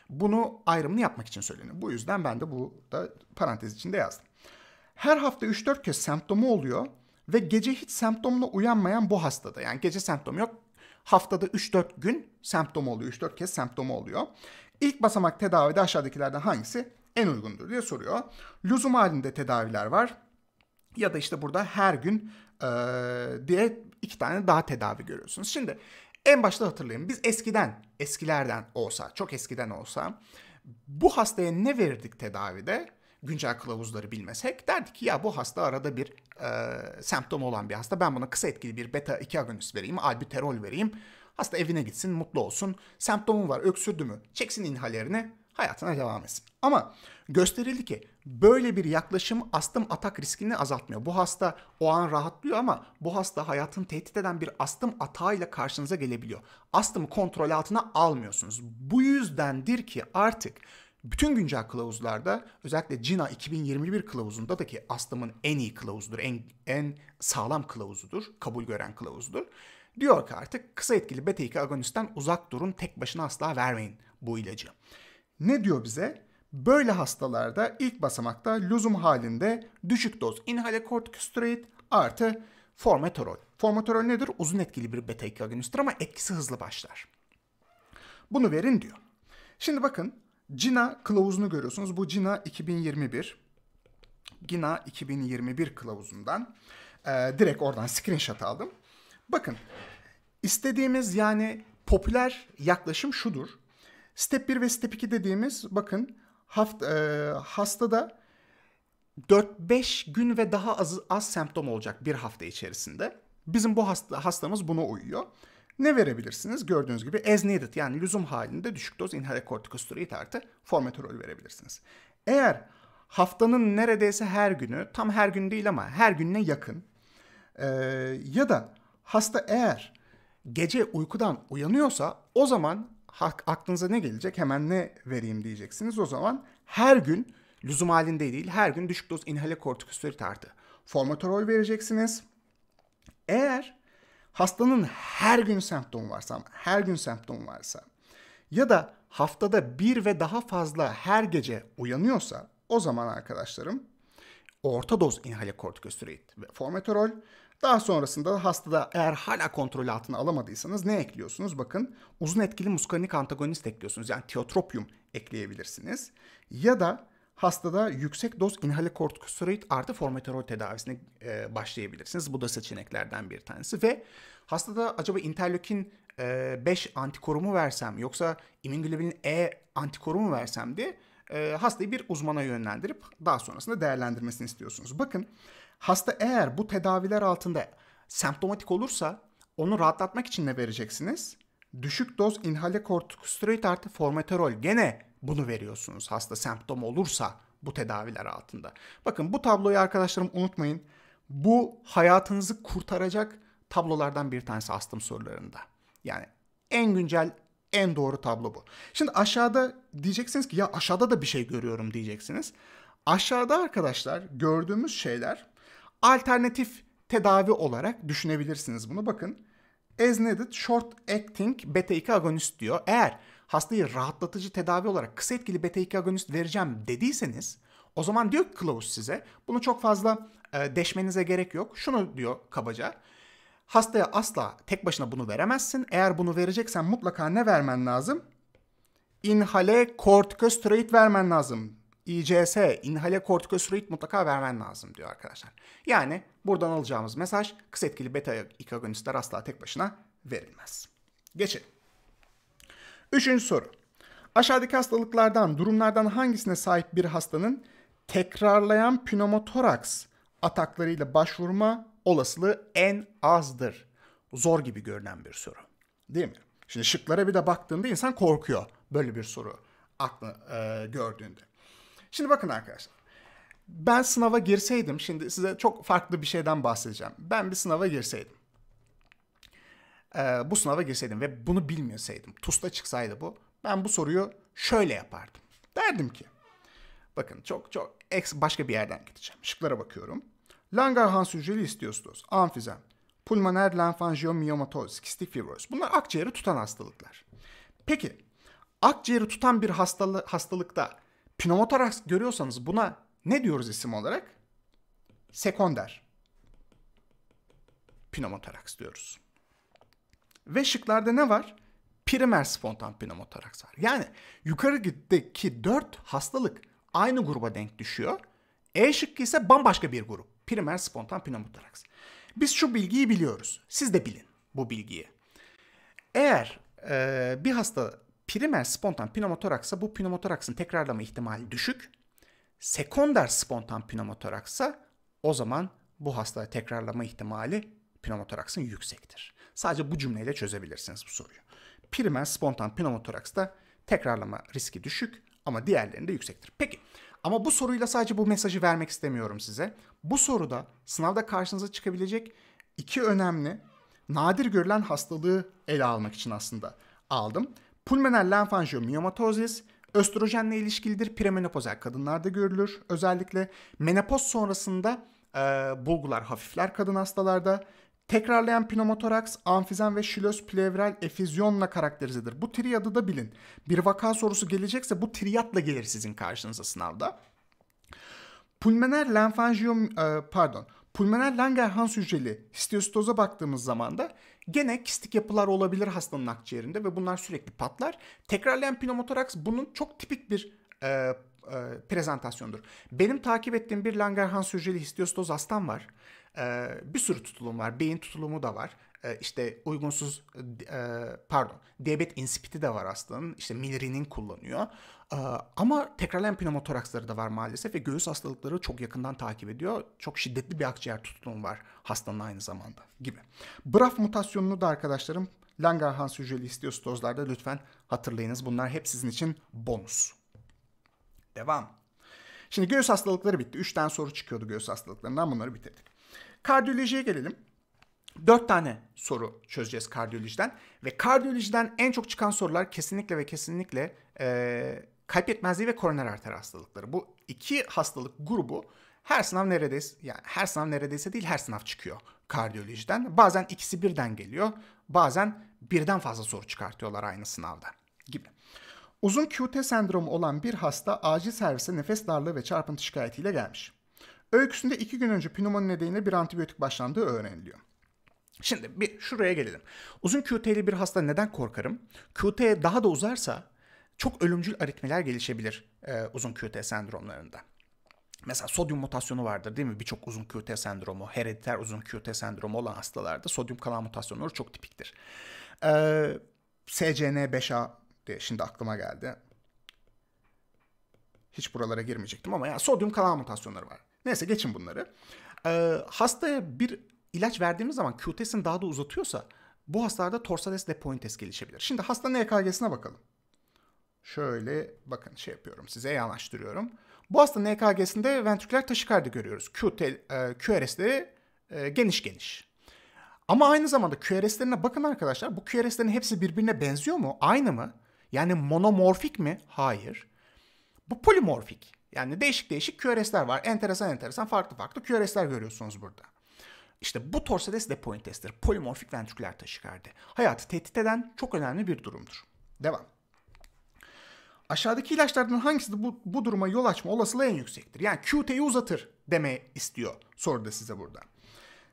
Bunu ayrımını yapmak için söyleniyor. Bu yüzden ben de bu da parantez içinde yazdım. Her hafta 3-4 kez semptomu oluyor ve gece hiç semptomla uyanmayan bu hastada. Yani gece semptom yok. Haftada 3-4 gün semptom oluyor. 3-4 kez semptomu oluyor. İlk basamak tedavide aşağıdakilerden hangisi en uygundur diye soruyor. Lüzum halinde tedaviler var. Ya da işte burada her gün e, diye iki tane daha tedavi görüyorsunuz. Şimdi en başta hatırlayın biz eskiden, eskilerden olsa, çok eskiden olsa bu hastaya ne verirdik tedavide? Güncel kılavuzları bilmesek derdik ki ya bu hasta arada bir e, semptom olan bir hasta. Ben buna kısa etkili bir beta 2 agonist vereyim, albuterol vereyim. Hasta evine gitsin, mutlu olsun. Semptomu var, öksürdü mü? Çeksin inhalerini, hayatına devam etsin. Ama gösterildi ki Böyle bir yaklaşım astım atak riskini azaltmıyor. Bu hasta o an rahatlıyor ama bu hasta hayatını tehdit eden bir astım atağıyla karşınıza gelebiliyor. Astımı kontrol altına almıyorsunuz. Bu yüzdendir ki artık bütün güncel kılavuzlarda özellikle Cina 2021 kılavuzunda da ki astımın en iyi kılavuzudur, en, en sağlam kılavuzudur, kabul gören kılavuzdur. Diyor ki artık kısa etkili beta-2 agonistten uzak durun, tek başına asla vermeyin bu ilacı. Ne diyor bize? Böyle hastalarda ilk basamakta lüzum halinde düşük doz inhale kortikosteroid artı formaterol. Formaterol nedir? Uzun etkili bir beta 2 agonisttir ama etkisi hızlı başlar. Bunu verin diyor. Şimdi bakın Cina kılavuzunu görüyorsunuz. Bu Cina 2021. Gina 2021 kılavuzundan. Ee, direkt oradan screenshot aldım. Bakın istediğimiz yani popüler yaklaşım şudur. Step 1 ve Step 2 dediğimiz bakın haft, e, hastada 4-5 gün ve daha az, az semptom olacak bir hafta içerisinde. Bizim bu hasta, hastamız buna uyuyor. Ne verebilirsiniz? Gördüğünüz gibi as needed yani lüzum halinde düşük doz inhale kortikosteroid artı formaterol verebilirsiniz. Eğer haftanın neredeyse her günü, tam her gün değil ama her gününe yakın e, ya da hasta eğer gece uykudan uyanıyorsa o zaman aklınıza ne gelecek hemen ne vereyim diyeceksiniz. O zaman her gün lüzum halinde değil her gün düşük doz inhale kortikosteroid artı formatorol vereceksiniz. Eğer hastanın her gün semptomu varsa her gün semptomu varsa ya da haftada bir ve daha fazla her gece uyanıyorsa o zaman arkadaşlarım orta doz inhale kortikosteroid ve formatorol daha sonrasında hastada eğer hala kontrol altına alamadıysanız ne ekliyorsunuz? Bakın uzun etkili muskarinik antagonist ekliyorsunuz. Yani tiotropium ekleyebilirsiniz. Ya da hastada yüksek doz inhale kortikosteroid artı formaterol tedavisine e, başlayabilirsiniz. Bu da seçeneklerden bir tanesi ve hastada acaba interleukin 5 e, antikoru mu versem yoksa immunoglobulin E antikorumu versem diye e, hastayı bir uzmana yönlendirip daha sonrasında değerlendirmesini istiyorsunuz. Bakın Hasta eğer bu tedaviler altında semptomatik olursa onu rahatlatmak için ne vereceksiniz? Düşük doz inhale kortikosteroid artı formaterol gene bunu veriyorsunuz hasta semptom olursa bu tedaviler altında. Bakın bu tabloyu arkadaşlarım unutmayın. Bu hayatınızı kurtaracak tablolardan bir tanesi astım sorularında. Yani en güncel en doğru tablo bu. Şimdi aşağıda diyeceksiniz ki ya aşağıda da bir şey görüyorum diyeceksiniz. Aşağıda arkadaşlar gördüğümüz şeyler Alternatif tedavi olarak düşünebilirsiniz bunu. Bakın as needed short acting beta-2 agonist diyor. Eğer hastayı rahatlatıcı tedavi olarak kısa etkili beta-2 agonist vereceğim dediyseniz o zaman diyor Klaus size bunu çok fazla e, deşmenize gerek yok. Şunu diyor kabaca. Hastaya asla tek başına bunu veremezsin. Eğer bunu vereceksen mutlaka ne vermen lazım? inhale kortikosteroid vermen lazım ICS, inhale kortikosteroid mutlaka vermen lazım diyor arkadaşlar. Yani buradan alacağımız mesaj kısa etkili beta ikagonistler asla tek başına verilmez. Geçelim. Üçüncü soru. Aşağıdaki hastalıklardan, durumlardan hangisine sahip bir hastanın tekrarlayan pneumotoraks ataklarıyla başvurma olasılığı en azdır? Zor gibi görünen bir soru. Değil mi? Şimdi şıklara bir de baktığında insan korkuyor böyle bir soru aklı e, gördüğünde. Şimdi bakın arkadaşlar. Ben sınava girseydim, şimdi size çok farklı bir şeyden bahsedeceğim. Ben bir sınava girseydim. Ee, bu sınava girseydim ve bunu bilmiyorsaydım, TUS'ta çıksaydı bu. Ben bu soruyu şöyle yapardım. Derdim ki, bakın çok çok başka bir yerden gideceğim. Şıklara bakıyorum. Langerhans hücreli istiyorsunuz. Amfizem, pulmoner lenfanjiyomiyomatoz, kistik fibroz. Bunlar akciğeri tutan hastalıklar. Peki, akciğeri tutan bir hastalı hastalıkta Pneumotoraks görüyorsanız buna ne diyoruz isim olarak? Sekonder. Pneumotoraks diyoruz. Ve şıklarda ne var? Primer spontan pneumotoraks var. Yani yukarıdaki 4 hastalık aynı gruba denk düşüyor. E şıkkı ise bambaşka bir grup. Primer spontan pneumotoraks. Biz şu bilgiyi biliyoruz. Siz de bilin bu bilgiyi. Eğer e, bir hasta Primer spontan pneumotoraksa bu pneumotoraksın tekrarlama ihtimali düşük. Sekonder spontan pneumotoraksa o zaman bu hastada tekrarlama ihtimali pneumotoraksın yüksektir. Sadece bu cümleyle çözebilirsiniz bu soruyu. Primer spontan pneumotoraksta tekrarlama riski düşük ama diğerlerinde yüksektir. Peki ama bu soruyla sadece bu mesajı vermek istemiyorum size. Bu soruda sınavda karşınıza çıkabilecek iki önemli nadir görülen hastalığı ele almak için aslında aldım. Pulmoner lenfanjomiyomatosis östrojenle ilişkilidir. Premenopozal kadınlarda görülür. Özellikle menopoz sonrasında e, bulgular hafifler kadın hastalarda. Tekrarlayan pneumotoraks, amfizen ve şilos plevral efüzyonla karakterizedir. Bu triadı da bilin. Bir vaka sorusu gelecekse bu triyatla gelir sizin karşınıza sınavda. Pulmoner lenfanjiyom e, pardon. Pulmoner Langerhans hücreli histiostoza baktığımız zaman da gene kistik yapılar olabilir hastanın akciğerinde ve bunlar sürekli patlar. Tekrarlayan pneumotoraks bunun çok tipik bir e, e, prezentasyondur. Benim takip ettiğim bir Langerhans hücreli histiostoz hastam var. E, bir sürü tutulum var. Beyin tutulumu da var e, işte uygunsuz e, pardon diyabet insipiti de var hastanın işte milrinin kullanıyor e, ama tekrarlayan pneumotoraksları da var maalesef ve göğüs hastalıkları çok yakından takip ediyor çok şiddetli bir akciğer tutulumu var hastanın aynı zamanda gibi. BRAF mutasyonunu da arkadaşlarım Langerhans hücreli histiostozlarda lütfen hatırlayınız bunlar hep sizin için bonus. Devam. Şimdi göğüs hastalıkları bitti. Üç tane soru çıkıyordu göğüs hastalıklarından bunları bitirdik. Kardiyolojiye gelelim. 4 tane soru çözeceğiz kardiyolojiden. Ve kardiyolojiden en çok çıkan sorular kesinlikle ve kesinlikle e, kalp yetmezliği ve koroner arter hastalıkları. Bu iki hastalık grubu her sınav neredeyse yani her sınav neredeyse değil her sınav çıkıyor kardiyolojiden. Bazen ikisi birden geliyor. Bazen birden fazla soru çıkartıyorlar aynı sınavda gibi. Uzun QT sendromu olan bir hasta acil servise nefes darlığı ve çarpıntı şikayetiyle gelmiş. Öyküsünde iki gün önce pnömoni nedeniyle bir antibiyotik başlandığı öğreniliyor. Şimdi bir şuraya gelelim. Uzun QT'li bir hasta neden korkarım? QT daha da uzarsa çok ölümcül aritmiler gelişebilir e, uzun QT sendromlarında. Mesela sodyum mutasyonu vardır değil mi? Birçok uzun QT sendromu, herediter uzun QT sendromu olan hastalarda sodyum kanal mutasyonları çok tipiktir. Ee, SCN5A diye şimdi aklıma geldi. Hiç buralara girmeyecektim ama ya sodyum kanal mutasyonları var. Neyse geçin bunları. Ee, hastaya bir ilaç verdiğimiz zaman QTS'ini daha da uzatıyorsa bu hastalarda torsades depointes gelişebilir. Şimdi hastanın EKG'sine bakalım. Şöyle bakın şey yapıyorum size yanaştırıyorum. Bu hastanın EKG'sinde ventriküler taşikardi görüyoruz. QRS'leri e, e, geniş geniş. Ama aynı zamanda QRS'lerine bakın arkadaşlar. Bu QRS'lerin hepsi birbirine benziyor mu? Aynı mı? Yani monomorfik mi? Hayır. Bu polimorfik. Yani değişik değişik QRS'ler var. Enteresan enteresan farklı farklı QRS'ler görüyorsunuz burada. İşte bu Torcedes depoin testleri polimorfik ventriküler taşikardi. Hayatı tehdit eden çok önemli bir durumdur. Devam. Aşağıdaki ilaçlardan hangisi de bu, bu duruma yol açma olasılığı en yüksektir? Yani QT'yi uzatır deme istiyor soruda size burada.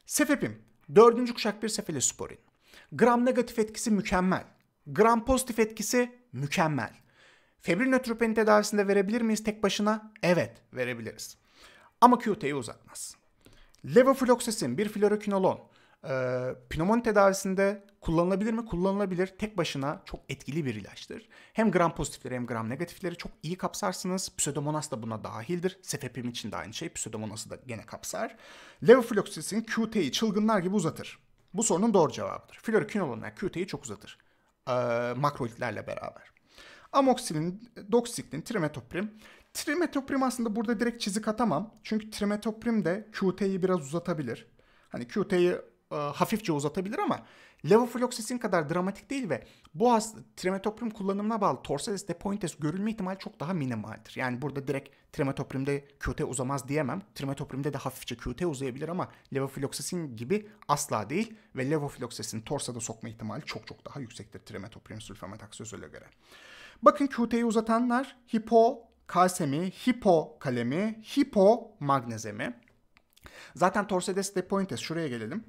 Sefepim, dördüncü kuşak bir sefalosporin. Gram negatif etkisi mükemmel. Gram pozitif etkisi mükemmel. Febril nötropeni tedavisinde verebilir miyiz tek başına? Evet, verebiliriz. Ama QT'yi uzatmaz. Levofloxacin, bir florokinolon. Ee, pneumoni tedavisinde kullanılabilir mi? Kullanılabilir. Tek başına çok etkili bir ilaçtır. Hem gram pozitifleri hem gram negatifleri çok iyi kapsarsınız. Pseudomonas da buna dahildir. Sefepim için de aynı şey. Pseudomonas'ı da gene kapsar. Levofloxacin QT'yi çılgınlar gibi uzatır. Bu sorunun doğru cevabıdır. Florokinolonlar QT'yi çok uzatır. Ee, makrolitlerle beraber. Amoksilin, doxisiklin, trimetoprim. Trimetoprim aslında burada direkt çizik atamam. Çünkü trimetoprim de QT'yi biraz uzatabilir. Hani QT'yi e, hafifçe uzatabilir ama levofloxesin kadar dramatik değil ve bu hasta trimetoprim kullanımına bağlı torsades de pointes görülme ihtimali çok daha minimaldir. Yani burada direkt trimetoprimde QT uzamaz diyemem. Trimetoprimde de hafifçe QT uzayabilir ama levofloxesin gibi asla değil ve levofloxesin torsada sokma ihtimali çok çok daha yüksektir trimetoprim sülfametaksözöle göre. Bakın QT'yi uzatanlar hipo kalsemi, hipo kalemi, hipo magnezemi. Zaten torsades de Pointes şuraya gelelim.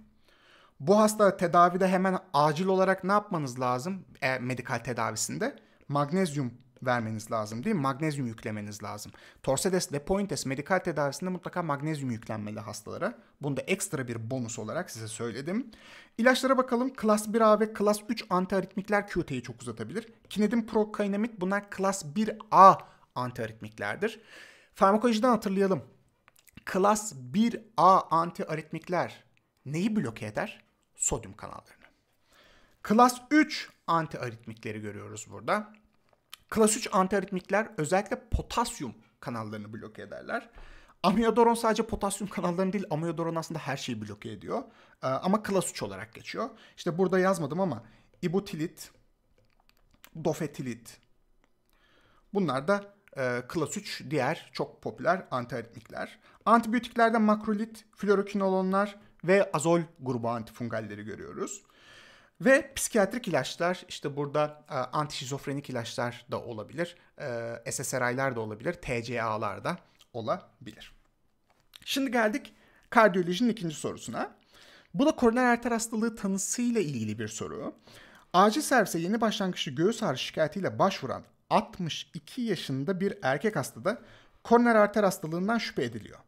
Bu hasta tedavide hemen acil olarak ne yapmanız lazım? E, medikal tedavisinde magnezyum vermeniz lazım değil mi? Magnezyum yüklemeniz lazım. Torsades de Pointes medikal tedavisinde mutlaka magnezyum yüklenmeli hastalara. Bunu da ekstra bir bonus olarak size söyledim. İlaçlara bakalım. Klas 1A ve klas 3 antiaritmikler QT'yi çok uzatabilir. Kinedin prokainamid bunlar klas 1A antiaritmiklerdir. Farmakolojiden hatırlayalım. Klas 1A antiaritmikler neyi bloke eder? Sodyum kanallarını. Klas 3 antiaritmikleri görüyoruz burada. Klas 3 antiaritmikler özellikle potasyum kanallarını bloke ederler. Amiodoron sadece potasyum kanallarını değil, amiodoron aslında her şeyi bloke ediyor. Ee, ama klas 3 olarak geçiyor. İşte burada yazmadım ama ibutilit, dofetilit. Bunlar da e, ee, klas 3 diğer çok popüler antiaritmikler. Antibiyotiklerde makrolit, florokinolonlar ve azol grubu antifungalleri görüyoruz. Ve psikiyatrik ilaçlar işte burada e, antişizofrenik ilaçlar da olabilir. E, SSRI'ler de olabilir. TCA'lar da olabilir. Şimdi geldik kardiyolojinin ikinci sorusuna. Bu da koroner arter hastalığı tanısıyla ilgili bir soru. Acil servise yeni başlangıçlı göğüs ağrı şikayetiyle başvuran 62 yaşında bir erkek hastada koroner arter hastalığından şüphe ediliyor.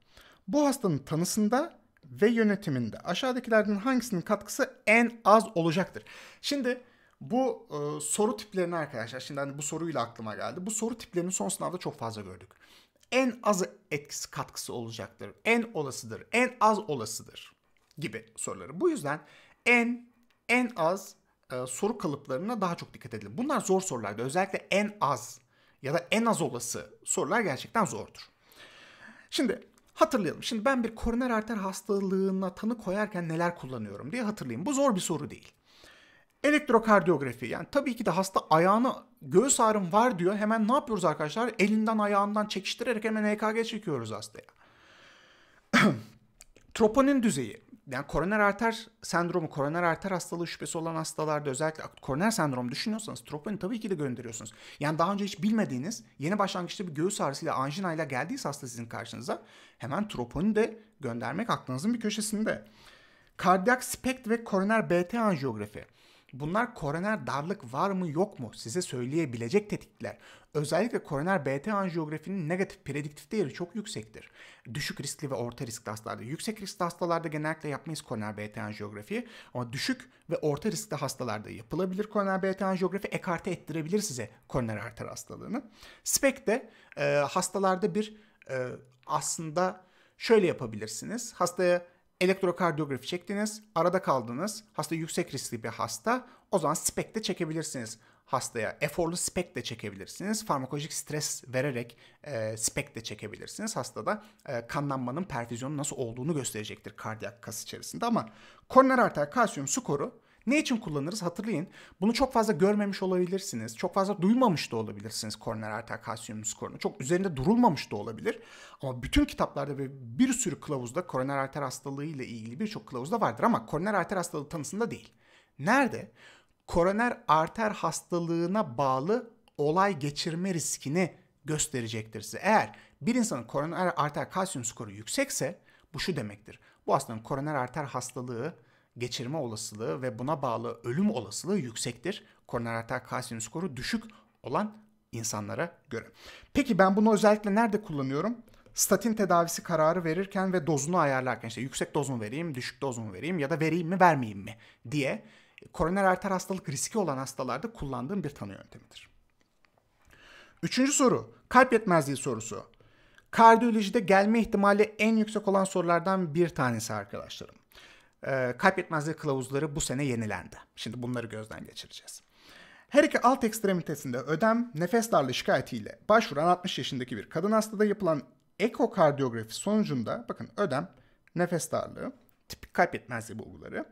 Bu hastanın tanısında ve yönetiminde aşağıdakilerden hangisinin katkısı en az olacaktır? Şimdi bu e, soru tiplerini arkadaşlar şimdi hani bu soruyla aklıma geldi. Bu soru tiplerini son sınavda çok fazla gördük. En az etkisi katkısı olacaktır. En olasıdır. En az olasıdır gibi soruları. Bu yüzden en, en az e, soru kalıplarına daha çok dikkat edelim. Bunlar zor sorulardı. Özellikle en az ya da en az olası sorular gerçekten zordur. Şimdi hatırlayalım. Şimdi ben bir koroner arter hastalığına tanı koyarken neler kullanıyorum diye hatırlayayım. Bu zor bir soru değil. Elektrokardiyografi yani tabii ki de hasta ayağını göğüs ağrım var diyor. Hemen ne yapıyoruz arkadaşlar? Elinden ayağından çekiştirerek hemen EKG çekiyoruz hastaya. Troponin düzeyi yani koroner arter sendromu, koroner arter hastalığı şüphesi olan hastalarda özellikle koroner sendromu düşünüyorsanız troponin tabii ki de gönderiyorsunuz. Yani daha önce hiç bilmediğiniz yeni başlangıçta bir göğüs ağrısıyla anjinayla geldiyse hasta sizin karşınıza hemen troponin de göndermek aklınızın bir köşesinde. Kardiyak spekt ve koroner BT anjiyografi. Bunlar koroner darlık var mı yok mu size söyleyebilecek tetikler. Özellikle koroner BT anjiyografinin negatif prediktif değeri çok yüksektir. Düşük riskli ve orta riskli hastalarda. Yüksek riskli hastalarda genellikle yapmayız koroner BT anjiyografi ama düşük ve orta riskli hastalarda yapılabilir koroner BT anjiyografi ekarte ettirebilir size koroner arter hastalığını. SPEC de e, hastalarda bir e, aslında şöyle yapabilirsiniz. Hastaya elektrokardiyografi çektiniz, arada kaldınız, hasta yüksek riskli bir hasta, o zaman de çekebilirsiniz hastaya. Eforlu de çekebilirsiniz, farmakolojik stres vererek e, de çekebilirsiniz. Hastada e, kanlanmanın, perfüzyonun nasıl olduğunu gösterecektir kardiyak kas içerisinde ama koroner arter kalsiyum skoru ne için kullanırız hatırlayın. Bunu çok fazla görmemiş olabilirsiniz. Çok fazla duymamış da olabilirsiniz koroner arter kalsiyum skorunu. Çok üzerinde durulmamış da olabilir. Ama bütün kitaplarda ve bir sürü kılavuzda koroner arter hastalığı ile ilgili birçok kılavuzda vardır ama koroner arter hastalığı tanısında değil. Nerede? Koroner arter hastalığına bağlı olay geçirme riskini gösterecektir size. Eğer bir insanın koroner arter kalsiyum skoru yüksekse bu şu demektir. Bu hastanın koroner arter hastalığı geçirme olasılığı ve buna bağlı ölüm olasılığı yüksektir. Koroner arter kalsiyum skoru düşük olan insanlara göre. Peki ben bunu özellikle nerede kullanıyorum? Statin tedavisi kararı verirken ve dozunu ayarlarken işte yüksek doz mu vereyim, düşük doz mu vereyim ya da vereyim mi vermeyeyim mi diye koroner arter hastalık riski olan hastalarda kullandığım bir tanı yöntemidir. Üçüncü soru, kalp yetmezliği sorusu. Kardiyolojide gelme ihtimali en yüksek olan sorulardan bir tanesi arkadaşlarım e, ee, kaybetmezlik kılavuzları bu sene yenilendi. Şimdi bunları gözden geçireceğiz. Her iki alt ekstremitesinde ödem, nefes darlığı şikayetiyle başvuran 60 yaşındaki bir kadın hastada yapılan ekokardiyografi sonucunda bakın ödem, nefes darlığı, tipik kalp yetmezliği bulguları.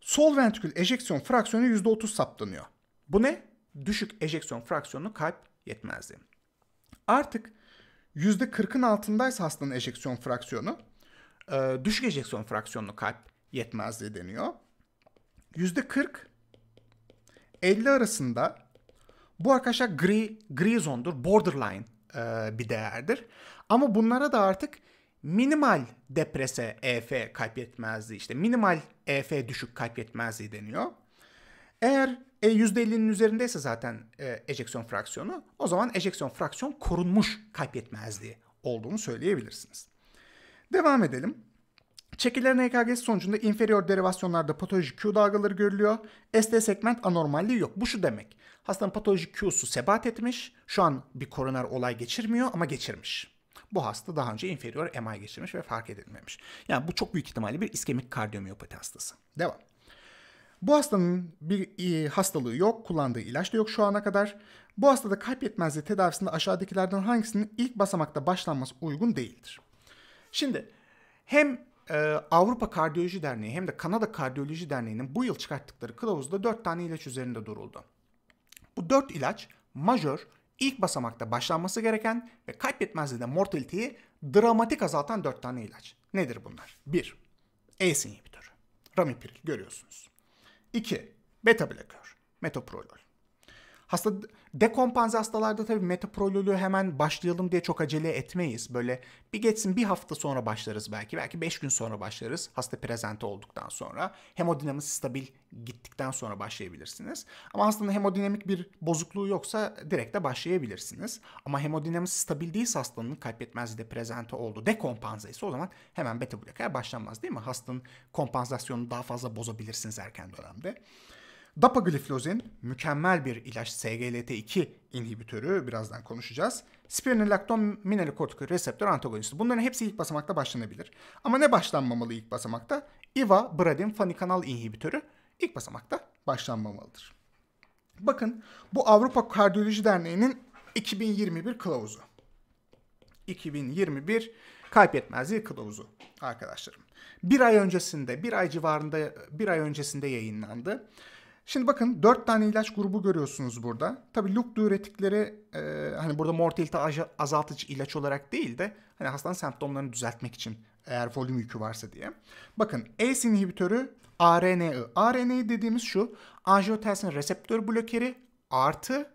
Sol ventrikül ejeksiyon fraksiyonu %30 saptanıyor. Bu ne? Düşük ejeksiyon fraksiyonu kalp yetmezliği. Artık %40'ın altındaysa hastanın ejeksiyon fraksiyonu, e, düşük ejeksiyon fraksiyonlu kalp yetmezliği deniyor. yüzde %40 50 arasında bu arkadaşlar gri, gri zondur, borderline e, bir değerdir. Ama bunlara da artık minimal deprese EF kalp yetmezliği işte minimal EF düşük kalp yetmezliği deniyor. Eğer e, %50'nin üzerindeyse zaten e, ejeksiyon fraksiyonu o zaman ejeksiyon fraksiyon korunmuş kalp yetmezliği olduğunu söyleyebilirsiniz. Devam edelim. Çekilen EKG sonucunda inferior derivasyonlarda patoloji Q dalgaları görülüyor. ST segment anormalliği yok. Bu şu demek. Hastanın patoloji Q'su sebat etmiş. Şu an bir koroner olay geçirmiyor ama geçirmiş. Bu hasta daha önce inferior MI geçirmiş ve fark edilmemiş. Yani bu çok büyük ihtimalle bir iskemik kardiyomiyopati hastası. Devam. Bu hastanın bir e, hastalığı yok, kullandığı ilaç da yok şu ana kadar. Bu hastada kalp yetmezliği tedavisinde aşağıdakilerden hangisinin ilk basamakta başlanması uygun değildir? Şimdi hem ee, Avrupa Kardiyoloji Derneği hem de Kanada Kardiyoloji Derneği'nin bu yıl çıkarttıkları kılavuzda 4 tane ilaç üzerinde duruldu. Bu 4 ilaç majör, ilk basamakta başlanması gereken ve kaybetmezliği de mortaliteyi dramatik azaltan 4 tane ilaç. Nedir bunlar? 1. ACE inhibitor, Ramipril görüyorsunuz. 2. Beta blokör. Metoprolol. Hasta dekompanze hastalarda tabii metoprololü hemen başlayalım diye çok acele etmeyiz. Böyle bir geçsin bir hafta sonra başlarız belki. Belki beş gün sonra başlarız hasta prezente olduktan sonra. Hemodinamik stabil gittikten sonra başlayabilirsiniz. Ama hastanın hemodinamik bir bozukluğu yoksa direkt de başlayabilirsiniz. Ama hemodinamik stabil değilse hastanın kalp yetmezliği de prezente oldu. Dekompanze ise o zaman hemen beta blokaya başlanmaz değil mi? Hastanın kompansasyonunu daha fazla bozabilirsiniz erken dönemde. Dapagliflozin mükemmel bir ilaç SGLT2 inhibitörü birazdan konuşacağız. Spironolakton mineralkortik reseptör antagonisti. Bunların hepsi ilk basamakta başlanabilir. Ama ne başlanmamalı ilk basamakta? IVA, Bradin, fanikanal inhibitörü ilk basamakta başlanmamalıdır. Bakın bu Avrupa Kardiyoloji Derneği'nin 2021 kılavuzu. 2021 kalp yetmezliği kılavuzu arkadaşlarım. Bir ay öncesinde, bir ay civarında, bir ay öncesinde yayınlandı. Şimdi bakın dört tane ilaç grubu görüyorsunuz burada. Tabi luk diüretikleri e, hani burada mortalite azaltıcı ilaç olarak değil de hani hastanın semptomlarını düzeltmek için eğer volüm yükü varsa diye. Bakın ACE inhibitörü ARNI. ARNI dediğimiz şu anjiyotensin reseptör blokeri artı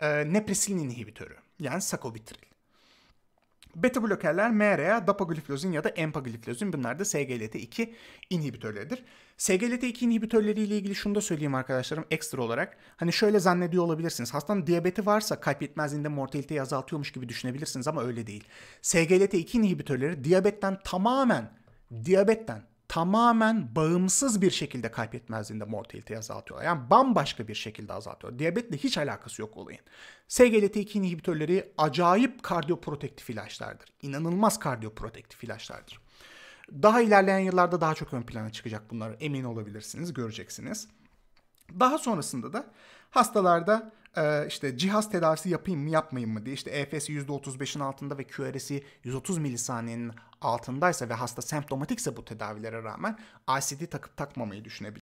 e, nepresilin inhibitörü yani sakobitril. Beta blokerler MRA, dapagliflozin ya da empagliflozin bunlar da SGLT2 inhibitörleridir. SGLT2 inhibitörleriyle ilgili şunu da söyleyeyim arkadaşlarım ekstra olarak. Hani şöyle zannediyor olabilirsiniz. Hastanın diyabeti varsa kalp yetmezliğinde mortaliteyi azaltıyormuş gibi düşünebilirsiniz ama öyle değil. SGLT2 inhibitörleri diyabetten tamamen, diyabetten tamamen bağımsız bir şekilde kalp mortaliteyi azaltıyorlar. Yani bambaşka bir şekilde azaltıyor. Diyabetle hiç alakası yok olayın. SGLT2 inhibitörleri acayip kardiyoprotektif ilaçlardır. İnanılmaz kardiyoprotektif ilaçlardır. Daha ilerleyen yıllarda daha çok ön plana çıkacak bunlar. Emin olabilirsiniz, göreceksiniz. Daha sonrasında da hastalarda e, işte cihaz tedavisi yapayım mı yapmayayım mı diye işte EFS'i %35'in altında ve QRS'i 130 milisaniyenin altındaysa ve hasta semptomatikse bu tedavilere rağmen ICD takıp takmamayı düşünebilir.